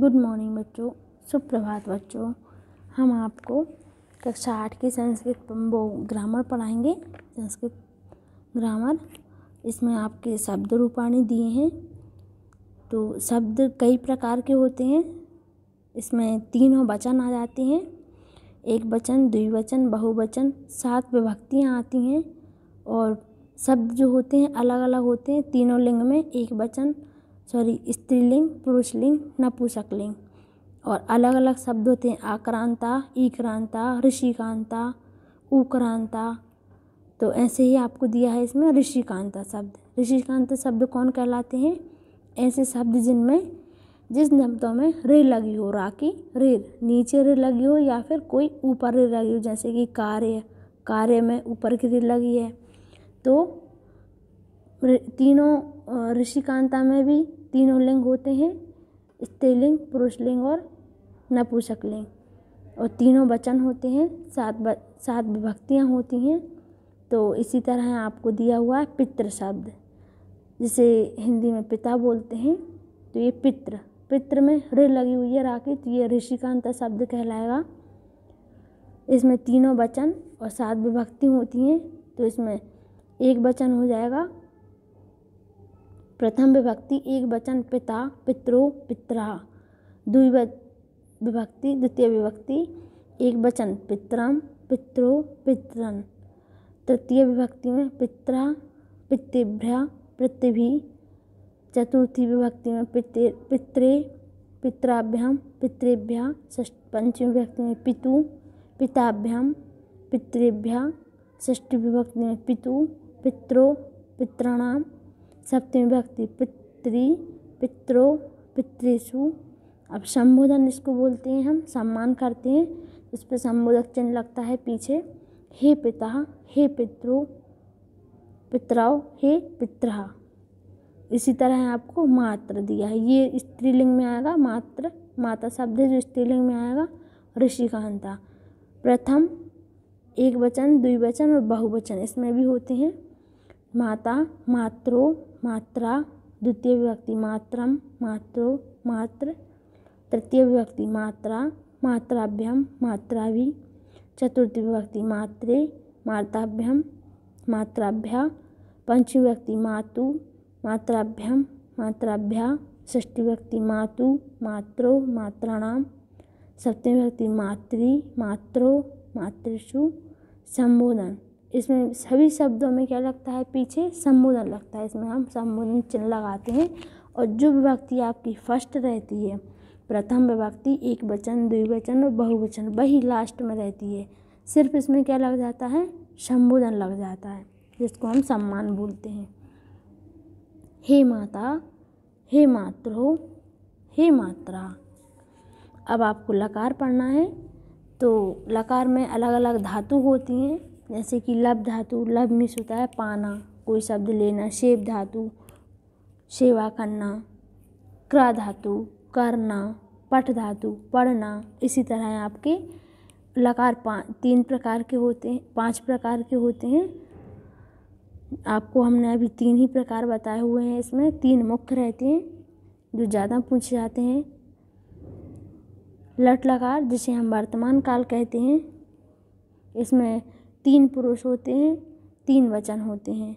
good morning बच्चों सुप्रभात बच्चों हम आपको कक्षा आठ की संस्कृत वो ग्रामर पढ़ाएंगे संस्कृत ग्रामर इसमें आपके शब्द रूपाणी दिए हैं तो शब्द कई प्रकार के होते हैं इसमें तीनों वचन आ जाते हैं एक वचन द्विवचन बहुवचन सात विभक्तियाँ आती हैं और शब्द जो होते हैं अलग अलग होते हैं तीनों लिंग में एक वचन सॉरी स्त्रीलिंग पुरुषलिंग नपुंसकलिंग और अलग अलग शब्द होते हैं आक्रांता ईक्रांता ऋषिकांता उक्रांता तो ऐसे ही आपको दिया है इसमें ऋषिकांता शब्द ऋषिकांत शब्द कौन कहलाते हैं ऐसे शब्द जिनमें जिस शब्दों में रे लगी हो राकी रे नीचे रे लगी हो या फिर कोई ऊपर रे लगी हो जैसे कि कार्य कार्य में ऊपर की रे लगी है तो तीनों ऋषिकांता में भी तीनों लिंग होते हैं स्त्रीलिंग पुरुष लिंग और नपुंसक लिंग और तीनों वचन होते हैं सात ब, सात विभक्तियाँ होती हैं तो इसी तरह आपको दिया हुआ है पितृ शब्द जिसे हिंदी में पिता बोलते हैं तो ये पितृ पितृ में ऋ लगी हुई है राखी तो ये ऋषिकांत शब्द कहलाएगा इसमें तीनों वचन और सात विभक्ति होती हैं तो इसमें एक वचन हो जाएगा प्रथम विभक्ति एक वचन पिता पित्रो पित्रा दुई विभक्ति द्वितीय विभक्ति एक वचन पित्रम पित्रो पितरन तृतीय विभक्ति में पित्रा पितृभ्य पृथ्वी चतुर्थी विभक्ति में पितृ पितृ पित्राभ्याम पितृभ्या पंचमी विभक्ति में पितु पिताभ्याम पितृभ्या षष्ठी विभक्ति में पितु पित्रो पितृणाम सप्तमी भक्ति पितृ पित्रो पितृषु अब संबोधन इसको बोलते हैं हम सम्मान करते हैं उस पर संबोधक चिन्ह लगता है पीछे हे पिता हे पितरो पितराओ हे पित्र इसी तरह आपको मात्र दिया है ये स्त्रीलिंग में आएगा मात्र माता शब्द है जो स्त्रीलिंग में आएगा ऋषिकांता प्रथम एक वचन द्विवचन और बहुवचन इसमें भी होते हैं माता मात्रो मात्रा द्वितीय विभक्ति मात्रम मात्रो मात्र तृतीय विभक्ति मात्रा मात्राभ्यम मात्रावि चतुर्थ विभक्ति मात्रे माताभ्यम मात्राभ्या पंचमी विभक्ति मातु मात्राभ्यम मात्राभ्या षष्ठी विभक्ति मातु मात्रो मात्राणाम सप्तमी विभक्ति मातृ मात्रो मातृषु संबोधन इसमें सभी शब्दों में क्या लगता है पीछे संबोधन लगता है इसमें हम संबोधन चिन्ह लगाते हैं और जो विभक्ति आपकी फर्स्ट रहती है प्रथम विभक्ति एक वचन द्विवचन और बहुवचन वही लास्ट में रहती है सिर्फ इसमें क्या लग जाता है संबोधन लग जाता है जिसको हम सम्मान बोलते हैं हे माता हे मातृ हे मात्रा अब आपको लकार पढ़ना है तो लकार में अलग अलग धातु होती हैं जैसे कि लब धातु लब मिस होता है पाना कोई शब्द लेना शेव धातु सेवा करना क्रा धातु करना पट धातु पढ़ना इसी तरह आपके लकार पाँच तीन प्रकार के होते हैं पांच प्रकार के होते हैं आपको हमने अभी तीन ही प्रकार बताए हुए हैं इसमें तीन मुख्य रहते हैं जो ज़्यादा पूछे जाते हैं लट लकार जिसे हम वर्तमान काल कहते हैं इसमें तीन पुरुष होते हैं तीन वचन होते हैं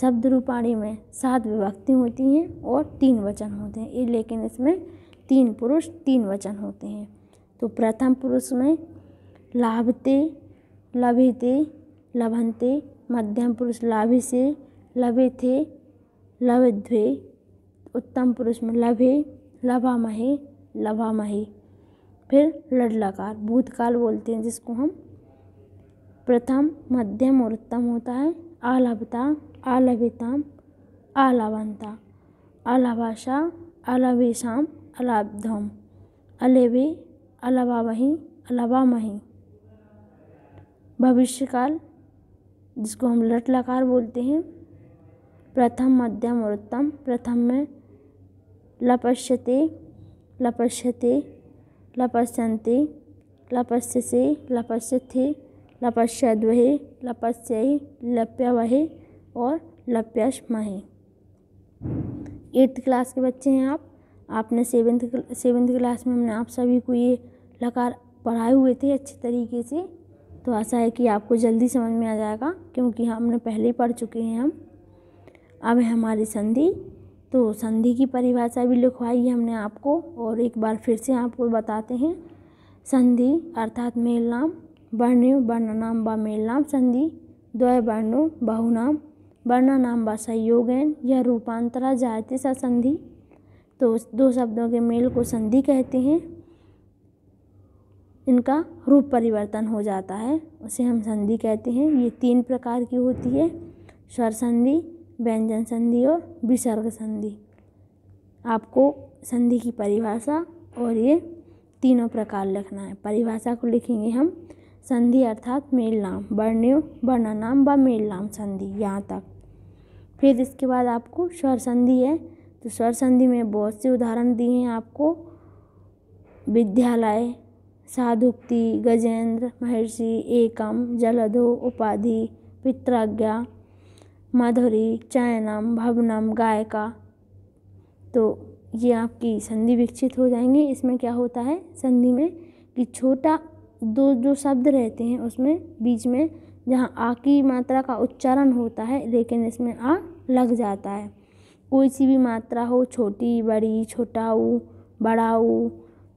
शब्द रूपाणी में सात विभक्ति होती हैं और तीन वचन होते हैं लेकिन इसमें तीन पुरुष तीन वचन होते हैं तो प्रथम पुरुष में लाभते लभिते लभंते मध्यम पुरुष लाभ से लभे थे लभध्वे उत्तम पुरुष में लभे लभामहे लभामहे फिर लडलाकार भूतकाल बोलते हैं जिसको हम प्रथम मध्यम और उत्तम होता है आलभता आलभिताम आलावंता आलाभाषा आलाभेशाम अलाब्धम अलेवे अलावावही अलावामही भविष्यकाल जिसको हम लट लकार बोलते हैं प्रथम मध्यम और उत्तम प्रथम में लपश्यते लपश्यते लपस्यन्ते लपस्यसे लपस्यथे लपस्यद्वहि लपस्यही लप्यवहि और लप्यश्महि एट्थ क्लास के बच्चे हैं आप आपने सेवेंथ सेवन्थ क्लास में हमने आप सभी को ये लकार पढ़ाए हुए थे अच्छे तरीके से तो आशा है कि आपको जल्दी समझ में आ जाएगा क्योंकि हाँ, हमने पहले ही पढ़ चुके हैं हम अब है हमारी संधि तो संधि की परिभाषा भी लिखवाई है हमने आपको और एक बार फिर से आपको बताते हैं संधि अर्थात मेल नाम वर्ण्यो नाम व मेलनाम संधि द्वय द्वयवर्णो बहुनाम नाम व संयोगेन यह रूपांतरा जाति सा संधि तो दो शब्दों के मेल को संधि कहते हैं इनका रूप परिवर्तन हो जाता है उसे हम संधि कहते हैं ये तीन प्रकार की होती है स्वर संधि व्यंजन संधि और विसर्ग संधि आपको संधि की परिभाषा और ये तीनों प्रकार लिखना है परिभाषा को लिखेंगे हम संधि अर्थात मेलनाम वर्ण्य वर्णानाम व मेलनाम संधि यहाँ तक फिर इसके बाद आपको स्वर संधि है तो स्वर संधि में बहुत से उदाहरण दिए हैं आपको विद्यालय साधुक्ति गजेंद्र महर्षि एकम जलधो उपाधि पित्राज्ञा माधुरी चयनम भवनम गायका तो ये आपकी संधि विकसित हो जाएंगी इसमें क्या होता है संधि में कि छोटा दो जो शब्द रहते हैं उसमें बीच में जहाँ आ की मात्रा का उच्चारण होता है लेकिन इसमें आ लग जाता है कोई सी भी मात्रा हो छोटी बड़ी छोटा ऊ बड़ा ऊ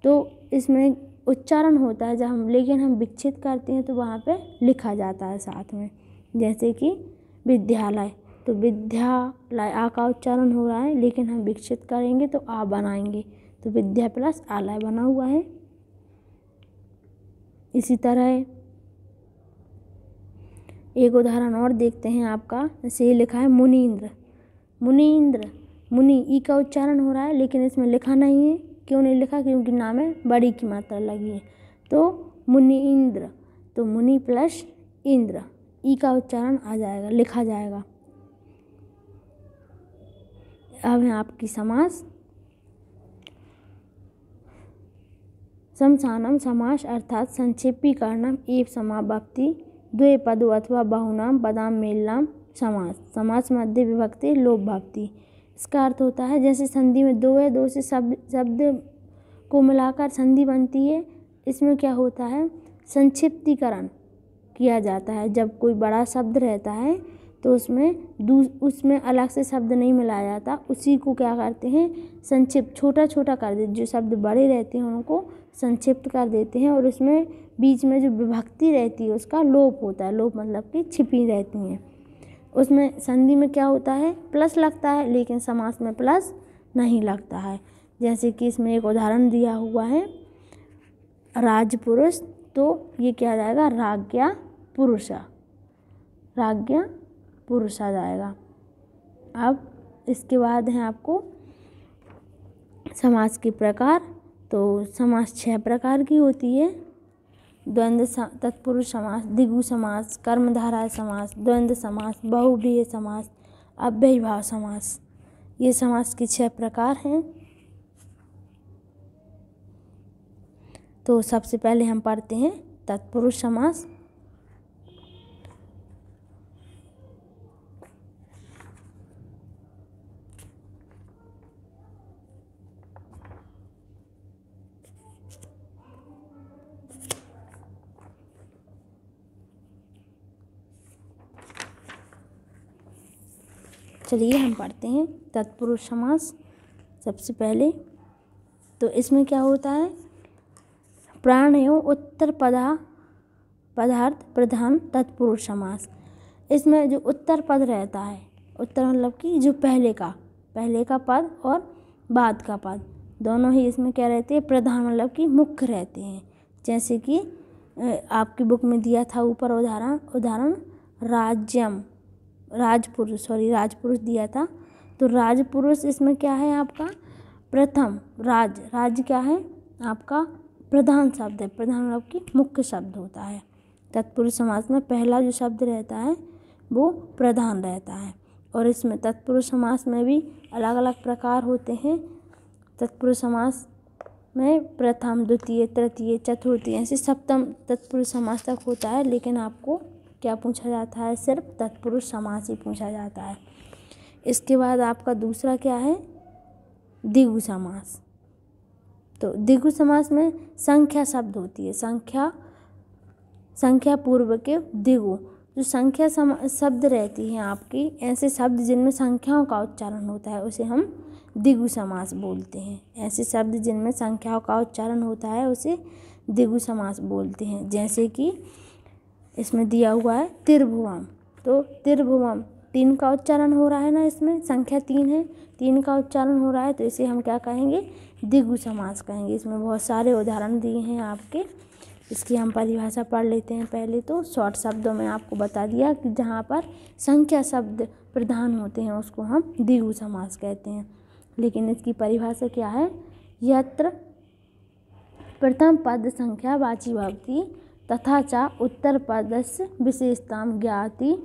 तो इसमें उच्चारण होता है जब हम लेकिन हम विकसित करते हैं तो वहाँ पे लिखा जाता है साथ में जैसे कि विद्यालय तो विद्यालय आ का उच्चारण हो रहा है लेकिन हम विकसित करेंगे तो आ बनाएंगे तो विद्या प्लस आलय बना हुआ है इसी तरह एक उदाहरण और देखते हैं आपका जैसे ये लिखा है मुनीन्द्र मुनिंद्र मुनि ई का उच्चारण हो रहा है लेकिन इसमें लिखा नहीं है क्यों नहीं लिखा क्योंकि नाम है बड़ी की मात्रा लगी है तो मुनि इंद्र तो मुनि प्लस इंद्र ई का उच्चारण आ जाएगा लिखा जाएगा अब है आपकी समास समसानं समास अर्थात संक्षेपीकरण एक समाप्ति द्वे पद अथवा बहुनाम पदाम मेलनाम समास समास मध्य विभक्ति लोप भक्ति इसका अर्थ होता है जैसे संधि में दो है दो से शब्द शब्द को मिलाकर संधि बनती है इसमें क्या होता है संक्षिप्तीकरण किया जाता है जब कोई बड़ा शब्द रहता है तो उसमें दू उसमें अलग से शब्द नहीं मिलाया जाता उसी को क्या करते हैं संक्षिप्त छोटा छोटा कर देते जो शब्द बड़े रहते हैं उनको संक्षिप्त कर देते हैं और उसमें बीच में जो विभक्ति रहती है उसका लोप होता है लोप मतलब कि छिपी रहती हैं उसमें संधि में क्या होता है प्लस लगता है लेकिन समास में प्लस नहीं लगता है जैसे कि इसमें एक उदाहरण दिया हुआ है राजपुरुष तो ये क्या जाएगा राज्ञा पुरुषा राज्ञा पुरुषा जाएगा अब इसके बाद हैं आपको समाज के प्रकार तो समास छह प्रकार की होती है द्वंद्व तत्पुरुष समास दिगु समास कर्मधारा समास द्वंद्व समास बहुव्रीय समास अव्ययी भाव समास ये समास के छह प्रकार हैं तो सबसे पहले हम पढ़ते हैं तत्पुरुष समास चलिए हम पढ़ते हैं तत्पुरुष समास सबसे पहले तो इसमें क्या होता है प्राण एवं उत्तर पदा पदार्थ प्रधान तत्पुरुष समास इसमें जो उत्तर पद रहता है उत्तर मतलब कि जो पहले का पहले का पद और बाद का पद दोनों ही इसमें क्या रहते हैं प्रधान मतलब कि मुख्य रहते हैं जैसे कि आपकी बुक में दिया था ऊपर उदाहरण उदाहरण राज्यम राजपुरुष सॉरी राजपुरुष दिया था तो राजपुरुष इसमें क्या है आपका प्रथम राज राज क्या है आपका प्रधान शब्द है प्रधान आपकी मुख्य शब्द होता है तत्पुरुष समाज में पहला जो शब्द रहता है वो प्रधान रहता है और इसमें तत्पुरुष समास में भी अलग अलग प्रकार होते हैं तत्पुरुष समास में प्रथम द्वितीय तृतीय चतुर्थी ऐसे सप्तम तत्पुरुष समास तक होता है लेकिन आपको क्या पूछा जाता है सिर्फ तत्पुरुष समास ही पूछा जाता है इसके बाद आपका दूसरा क्या है दिगु समास तो दिगु समास में संख्या शब्द होती है संख्या संख्या पूर्व के दिगु जो संख्या सम शब्द रहती है आपकी ऐसे शब्द जिनमें संख्याओं का उच्चारण होता है उसे हम दिगु समास बोलते हैं ऐसे शब्द जिनमें संख्याओं का उच्चारण होता है उसे दिगु समास बोलते हैं जैसे कि इसमें दिया हुआ है त्रिभुवम तो त्रिभुवम तीन का उच्चारण हो रहा है ना इसमें संख्या तीन है तीन का उच्चारण हो रहा है तो इसे हम क्या कहेंगे दिगु समास कहेंगे इसमें बहुत सारे उदाहरण दिए हैं आपके इसकी हम परिभाषा पढ़ लेते हैं पहले तो शॉर्ट शब्दों में आपको बता दिया कि जहाँ पर संख्या शब्द प्रधान होते हैं उसको हम दिगु समास कहते हैं लेकिन इसकी परिभाषा क्या है यत्र प्रथम पद संख्या वाची भक्ति तथा च से विशेषता ज्ञाति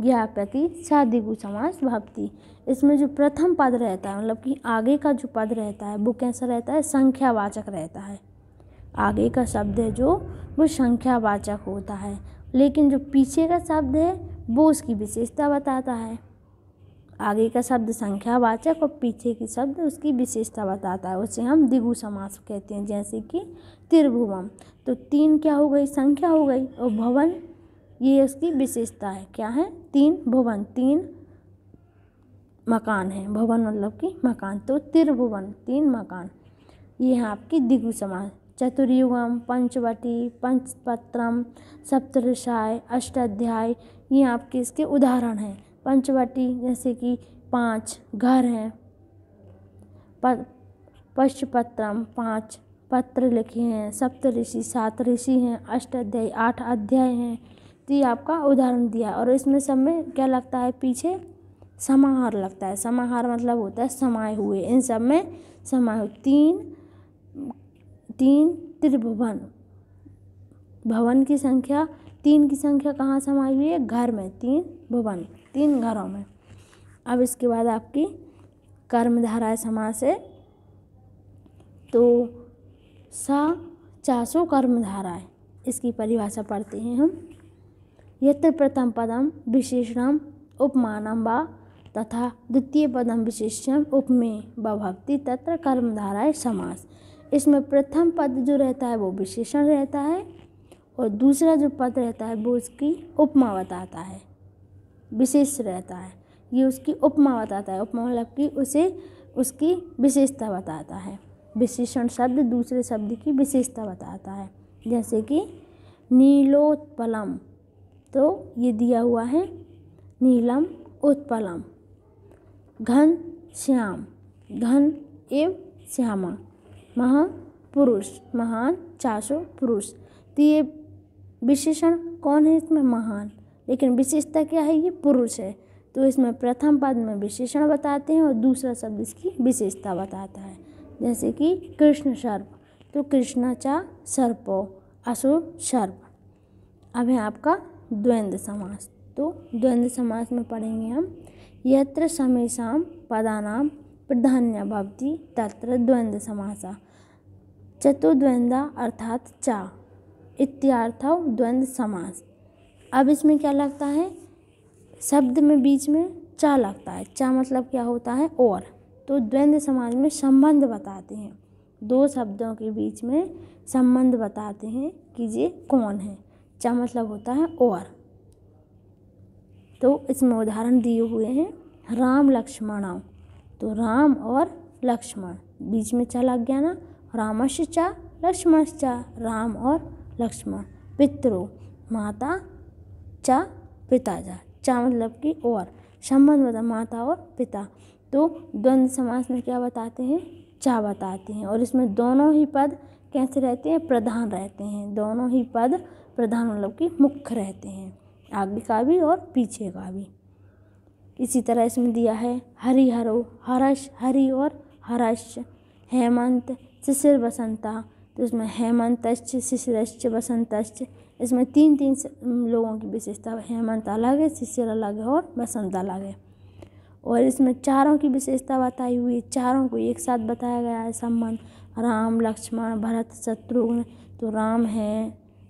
ज्ञापति शादी को समास भक्ति इसमें जो प्रथम पद रहता है मतलब कि आगे का जो पद रहता है वो कैसा रहता है संख्यावाचक रहता है आगे का शब्द है जो वो संख्यावाचक होता है लेकिन जो पीछे का शब्द है वो उसकी विशेषता बताता है आगे का शब्द संख्यावाचक और पीछे की शब्द उसकी विशेषता बताता है उसे हम दिगु समास कहते हैं जैसे कि त्रिभुवम तो तीन क्या हो गई संख्या हो गई और भवन ये इसकी विशेषता है क्या है तीन भवन तीन मकान है भवन मतलब कि मकान तो त्रिभुवन तीन मकान ये है आपकी दिगु समाज चतुर्युगम पंचवटी पंचपत्रम सप्तषाय अष्टाध्याय ये आपके इसके उदाहरण हैं पंचवटी जैसे कि पांच घर हैं पश्चपत्रम पांच पत्र लिखे हैं सप्तऋषि सात ऋषि हैं अष्ट अध्याय आठ अध्याय हैं तो ये आपका उदाहरण दिया और इसमें सब में क्या लगता है पीछे समाहार लगता है समाहार मतलब होता है समाये हुए इन सब में समाये तीन तीन त्रिभुवन भवन की संख्या तीन की संख्या कहाँ समाई हुई है घर में तीन भुवन तीन घरों में अब इसके बाद आपकी कर्मधारा है समास है तो सा चासो कर्मधारा है इसकी परिभाषा पढ़ते हैं हम यत्र प्रथम पदम विशेषणम उपमानम व तथा द्वितीय पदम विशेषण उपमेय व भक्ति तत्र कर्मधाराएँ समास इसमें प्रथम पद जो रहता है वो विशेषण रहता है और दूसरा जो पद रहता है वो उसकी उपमा बताता है विशेष रहता है ये उसकी उपमा बताता है उपमा मतलब कि उसे उसकी विशेषता बताता है विशेषण शब्द दूसरे शब्द की विशेषता बताता है जैसे कि नीलोत्पलम तो ये दिया हुआ है नीलम उत्पलम घन श्याम घन एव श्यामा पुरुष महान चाशो पुरुष तो ये विशेषण कौन है इसमें महान लेकिन विशेषता क्या है ये पुरुष है तो इसमें प्रथम पद में विशेषण बताते हैं और दूसरा शब्द इसकी विशेषता बताता है जैसे कि कृष्ण सर्प तो कृष्णाचा सर्पो असुर सर्प अब है आपका द्वंद्व समास तो द्वंद्व समास में पढ़ेंगे हम यत्र समेषाम पदानाम प्राधान्य भवती तत्र द्वंद्व समासा चतुर्द्वंदा अर्थात चा इत्यार्थ द्वंद समास अब इसमें क्या लगता है शब्द में बीच में चा लगता है चा मतलब क्या होता है और तो द्वंद्व समाज में संबंध बताते हैं दो शब्दों के बीच में संबंध बताते हैं कि ये कौन है च मतलब होता है और तो इसमें उदाहरण दिए हुए हैं राम लक्ष्मण तो राम और लक्ष्मण बीच में चला लग गया ना रामश चा लक्ष्मण चा राम और लक्ष्मण पितरो माता चा पिताजा चा मतलब कि और संबंध होता माता और पिता तो द्वंद्व समास में क्या बताते हैं चा बताते हैं और इसमें दोनों ही पद कैसे रहते हैं प्रधान रहते हैं दोनों ही पद प्रधान मतलब कि मुख्य रहते हैं आगे का भी और पीछे का भी इसी तरह इसमें दिया है हरो हर्ष हरि और हर्ष हेमंत शिशिर बसंता तो इसमें हेमंतश्च शिशिरश्च बसंतश्च इसमें तीन तीन लोगों की विशेषता हेमंत अलग है शिशिर अलग है और बसंत अलग है और इसमें चारों की विशेषता बताई हुई है चारों को एक साथ बताया गया है संबंध राम लक्ष्मण भरत शत्रुघ्न तो राम है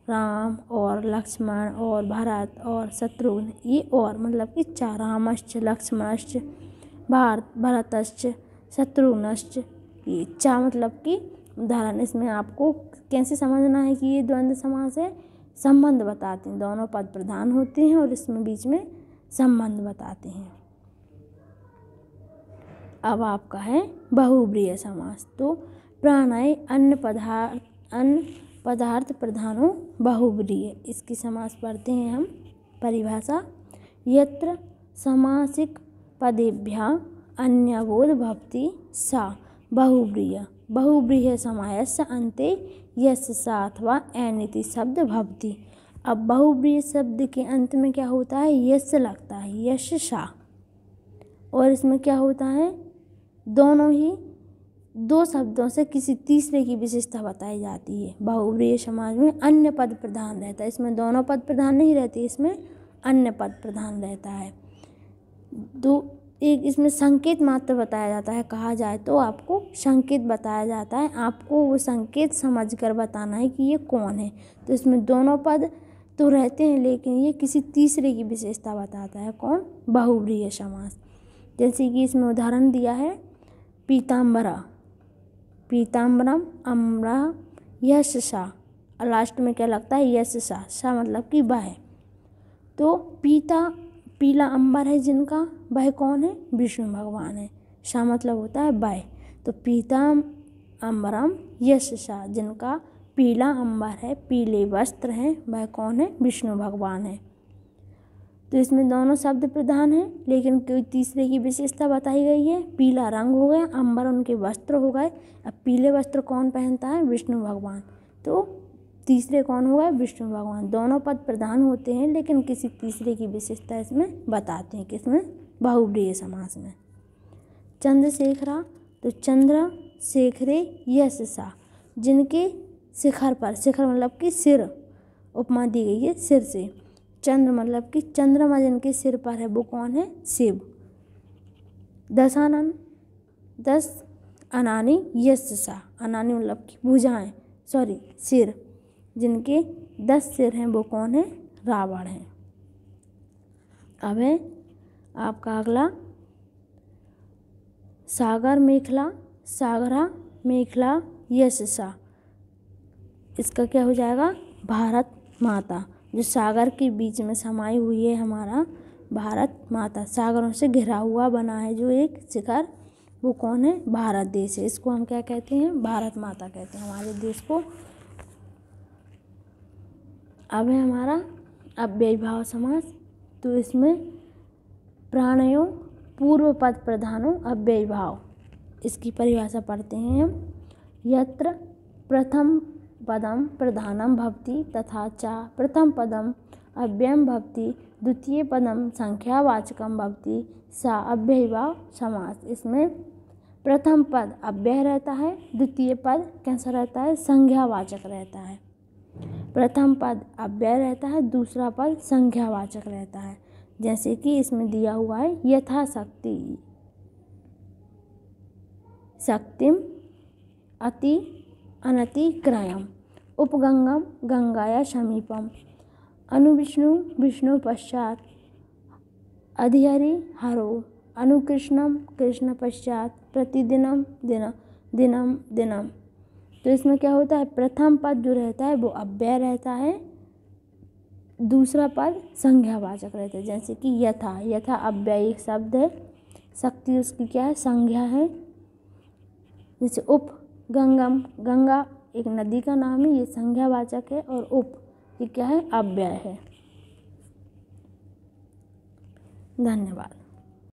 राम और लक्ष्मण और भरत और शत्रुघ्न ये और मतलब कि चार रामश्च लक्ष्मणश्च भारत भरतश्च शत्रुघ्नश्च ये चार मतलब कि उदाहरण इसमें आपको कैसे समझना है कि ये द्वंद्व समास है संबंध बताते हैं दोनों पद प्रधान होते हैं और इसमें बीच में संबंध बताते हैं अब आपका है बहुब्रीय समास तो प्राणाय अन्न पदार्थ अन्न पदार्थ प्रधानों बहुब्रीय इसकी समास पढ़ते हैं हम परिभाषा यत्र समासिक पदेभ्या अन्यबोध भक्ति सा बहुब्रीय बहुब्रीह समायस्य अन्ते सा अथवा एनिति शब्द भक्ति अब बहुब्रीय शब्द के अंत में क्या होता है यश लगता है यश सा और इसमें क्या होता है दोनों ही दो शब्दों से किसी तीसरे की विशेषता बताई जाती है बहुव्रीय समाज में अन्य पद प्रधान रहता है इसमें दोनों पद प्रधान नहीं रहते इसमें अन्य पद प्रधान रहता है दो एक इसमें संकेत मात्र बताया जाता है कहा जाए तो आपको संकेत बताया जाता है आपको वो संकेत समझ कर बताना है कि ये कौन है तो इसमें दोनों पद तो रहते हैं लेकिन ये किसी तीसरे की विशेषता बताता है कौन बहुव्रीय समाज जैसे कि इसमें उदाहरण दिया है पीताम्बरा पीताम्बरम अम्बरा यश शाह लास्ट में क्या लगता है यश शाह शाह मतलब कि वह तो पीता पीला अंबर है जिनका वह कौन है विष्णु भगवान है शाह मतलब होता है वह तो पीता अम्बरम यश शाह जिनका पीला अंबर है पीले वस्त्र हैं वह कौन है विष्णु भगवान है तो इसमें दोनों शब्द प्रधान हैं लेकिन कोई तीसरे की विशेषता बताई गई है पीला रंग हो गया अंबर उनके वस्त्र हो गए अब पीले वस्त्र कौन पहनता है विष्णु भगवान तो तीसरे कौन हो गए विष्णु भगवान दोनों पद प्रधान होते हैं लेकिन किसी तीसरे की विशेषता इसमें बताते हैं किसमें बहुब्रीय समास में चंद्रशेखरा तो चंद्र शेखरे यशा जिनके शिखर पर शिखर मतलब कि सिर उपमा दी गई है सिर से चंद्र मतलब कि चंद्रमा जिनके सिर पर है वो कौन है शिव दशानन दस अनानी यशा अनानी मतलब की भुजाएँ सॉरी सिर जिनके दस सिर हैं वो कौन है रावण है अब है आपका अगला सागर मेखला सागरा मेखला सा इसका क्या हो जाएगा भारत माता जो सागर के बीच में समाई हुई है हमारा भारत माता सागरों से घिरा हुआ बना है जो एक शिखर वो कौन है भारत देश है इसको हम क्या कहते हैं भारत माता कहते हैं हमारे देश को अब है हमारा अब भाव समाज तो इसमें प्राणयों पूर्व पद प्रधानों अव्यय भाव इसकी परिभाषा पढ़ते हैं हम यत्र प्रथम पदम प्रधानम भवती तथा च प्रथम पदम अव्ययं भवती द्वितीय पदम भवति सा अव्यय व समास इसमें प्रथम पद अव्यय रहता है द्वितीय पद कैसा रहता है संज्ञावाचक रहता है प्रथम पद अव्यय रहता है दूसरा पद संख्यावाचक रहता है जैसे कि इसमें दिया हुआ है यथाशक्ति शक्तिम अति क्रयम उपगंगम गंगाया समीपम अनुविष्णु विष्णु पश्चात अधिहरि हरो अनुकृष्णम कृष्ण पश्चात प्रतिदिनम दिन दिनम दिनम तो इसमें क्या होता है प्रथम पद जो रहता है वो अव्यय रहता है दूसरा पद संज्ञावाचक रहता है जैसे कि यथा यथा अव्यय एक शब्द है शक्ति उसकी क्या है संज्ञा है जैसे उप गंगम गंगा एक नदी का नाम है ये संज्ञावाचक है और उप ये क्या है अव्यय है धन्यवाद